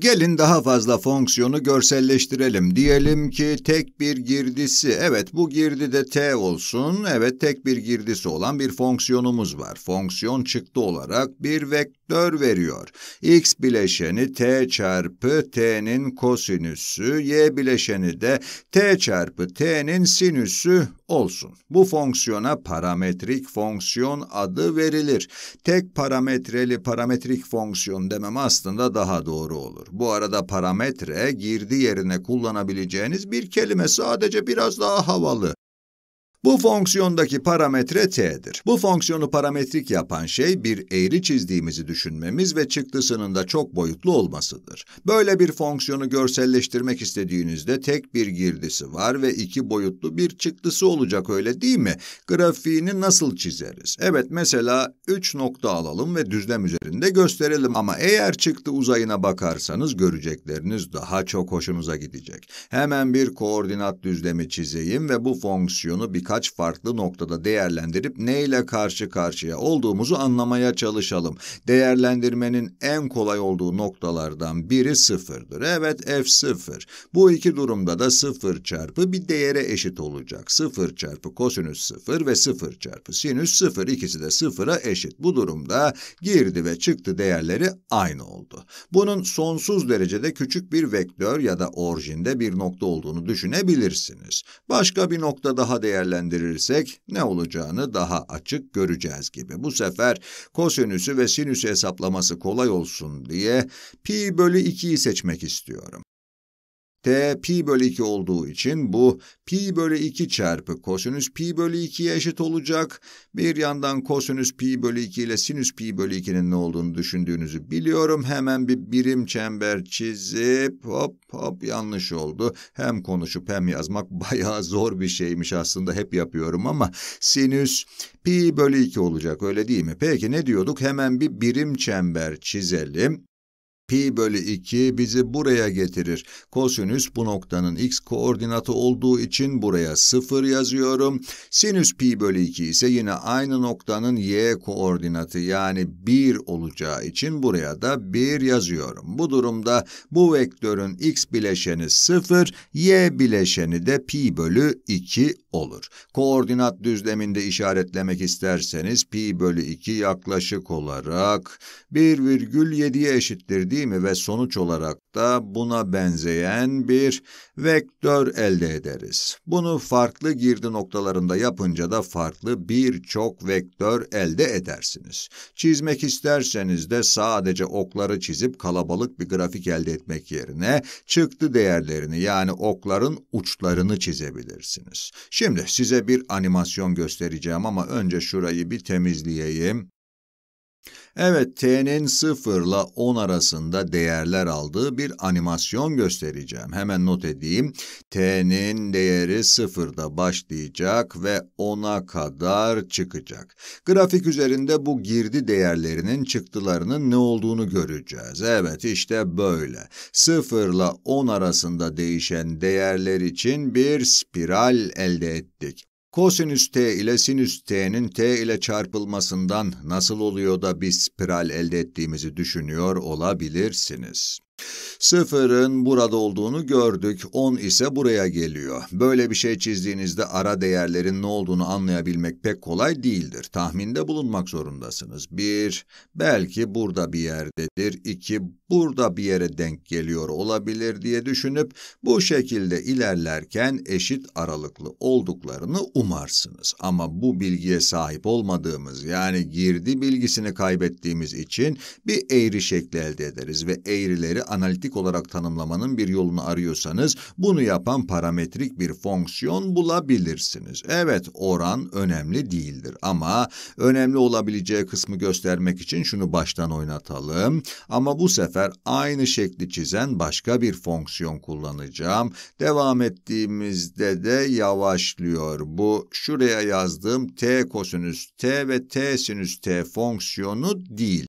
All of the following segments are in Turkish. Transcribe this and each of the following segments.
Gelin daha fazla fonksiyonu görselleştirelim. Diyelim ki tek bir girdisi, evet bu girdi de t olsun, evet tek bir girdisi olan bir fonksiyonumuz var. Fonksiyon çıktı olarak bir vektör veriyor. x bileşeni t çarpı t'nin kosinüsü, y bileşeni de t çarpı t'nin sinüsü olsun. Bu fonksiyona parametrik fonksiyon adı verilir. Tek parametreli parametrik fonksiyon demem aslında daha doğru olur. Bu arada parametre girdi yerine kullanabileceğiniz bir kelime sadece biraz daha havalı. Bu fonksiyondaki parametre t'dir. Bu fonksiyonu parametrik yapan şey, bir eğri çizdiğimizi düşünmemiz ve çıktısının da çok boyutlu olmasıdır. Böyle bir fonksiyonu görselleştirmek istediğinizde tek bir girdisi var ve iki boyutlu bir çıktısı olacak öyle değil mi? Grafiğini nasıl çizeriz? Evet, mesela 3 nokta alalım ve düzlem üzerinde gösterelim ama eğer çıktı uzayına bakarsanız görecekleriniz daha çok hoşunuza gidecek. Hemen bir koordinat düzlemi çizeyim ve bu fonksiyonu bir birkaç farklı noktada değerlendirip neyle karşı karşıya olduğumuzu anlamaya çalışalım. Değerlendirmenin en kolay olduğu noktalardan biri sıfırdır. Evet f sıfır. Bu iki durumda da sıfır çarpı bir değere eşit olacak. Sıfır çarpı kosinüs sıfır ve sıfır çarpı sinüs sıfır ikisi de sıfıra eşit. Bu durumda girdi ve çıktı değerleri aynı oldu. Bunun sonsuz derecede küçük bir vektör ya da orijinde bir nokta olduğunu düşünebilirsiniz. Başka bir nokta daha değerlendirebilirsiniz değerlendirirsek ne olacağını daha açık göreceğiz gibi. Bu sefer kosinüsü ve sinüsü hesaplaması kolay olsun diye pi bölü 2'yi seçmek istiyorum t pi bölü 2 olduğu için bu pi bölü 2 çarpı kosinüs pi bölü 2'ye eşit olacak. Bir yandan kosinüs pi bölü 2 ile sinüs pi bölü 2'nin ne olduğunu düşündüğünüzü biliyorum. Hemen bir birim çember çizip hop hop yanlış oldu. Hem konuşup hem yazmak bayağı zor bir şeymiş aslında hep yapıyorum ama sinüs pi bölü 2 olacak öyle değil mi? Peki ne diyorduk? Hemen bir birim çember çizelim pi bölü 2 bizi buraya getirir. Kosinüs bu noktanın x koordinatı olduğu için buraya 0 yazıyorum. Sinüs pi bölü 2 ise yine aynı noktanın y koordinatı yani 1 olacağı için buraya da 1 yazıyorum. Bu durumda bu vektörün x bileşeni 0, y bileşeni de pi bölü 2 olur. Koordinat düzleminde işaretlemek isterseniz pi bölü 2 yaklaşık olarak 1,7'ye eşittir değil mi? Ve sonuç olarak da buna benzeyen bir vektör elde ederiz. Bunu farklı girdi noktalarında yapınca da farklı birçok vektör elde edersiniz. Çizmek isterseniz de sadece okları çizip kalabalık bir grafik elde etmek yerine çıktı değerlerini yani okların uçlarını çizebilirsiniz. Şimdi size bir animasyon göstereceğim ama önce şurayı bir temizleyeyim. Evet, T'nin 0 ile 10 arasında değerler aldığı bir animasyon göstereceğim. Hemen not edeyim. T'nin değeri 0'da başlayacak ve 10'a kadar çıkacak. Grafik üzerinde bu girdi değerlerinin çıktılarının ne olduğunu göreceğiz. Evet, işte böyle. 0 ile 10 arasında değişen değerler için bir spiral elde ettik. Kosinüs t ile sinüs t'nin t ile çarpılmasından nasıl oluyor da bir spiral elde ettiğimizi düşünüyor olabilirsiniz. Sıfırın burada olduğunu gördük, 10 ise buraya geliyor. Böyle bir şey çizdiğinizde ara değerlerin ne olduğunu anlayabilmek pek kolay değildir. Tahminde bulunmak zorundasınız. 1, belki burada bir yerdedir. 2, burada bir yere denk geliyor olabilir diye düşünüp bu şekilde ilerlerken eşit aralıklı olduklarını umarsınız. Ama bu bilgiye sahip olmadığımız yani girdi bilgisini kaybettiğimiz için bir eğri şekli elde ederiz ve eğrileri analitik olarak tanımlamanın bir yolunu arıyorsanız bunu yapan parametrik bir fonksiyon bulabilirsiniz. Evet oran önemli değildir ama önemli olabileceği kısmı göstermek için şunu baştan oynatalım. Ama bu sefer aynı şekli çizen başka bir fonksiyon kullanacağım. Devam ettiğimizde de yavaşlıyor. Bu şuraya yazdığım t kosinüs t ve t sinüs t fonksiyonu değil.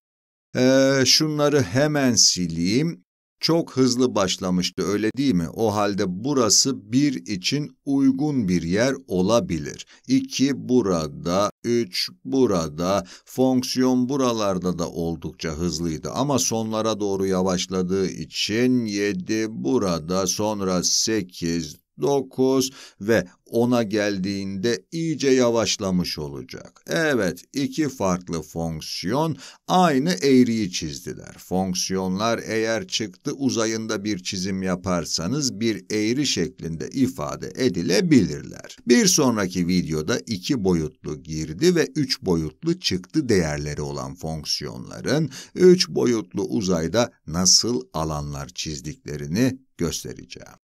Ee, şunları hemen sileyim çok hızlı başlamıştı öyle değil mi? O halde burası 1 için uygun bir yer olabilir. 2 burada, 3 burada, fonksiyon buralarda da oldukça hızlıydı. Ama sonlara doğru yavaşladığı için 7 burada, sonra 8, 9 ve 10'a geldiğinde iyice yavaşlamış olacak. Evet, iki farklı fonksiyon aynı eğriyi çizdiler. Fonksiyonlar eğer çıktı uzayında bir çizim yaparsanız bir eğri şeklinde ifade edilebilirler. Bir sonraki videoda iki boyutlu girdi ve üç boyutlu çıktı değerleri olan fonksiyonların üç boyutlu uzayda nasıl alanlar çizdiklerini göstereceğim.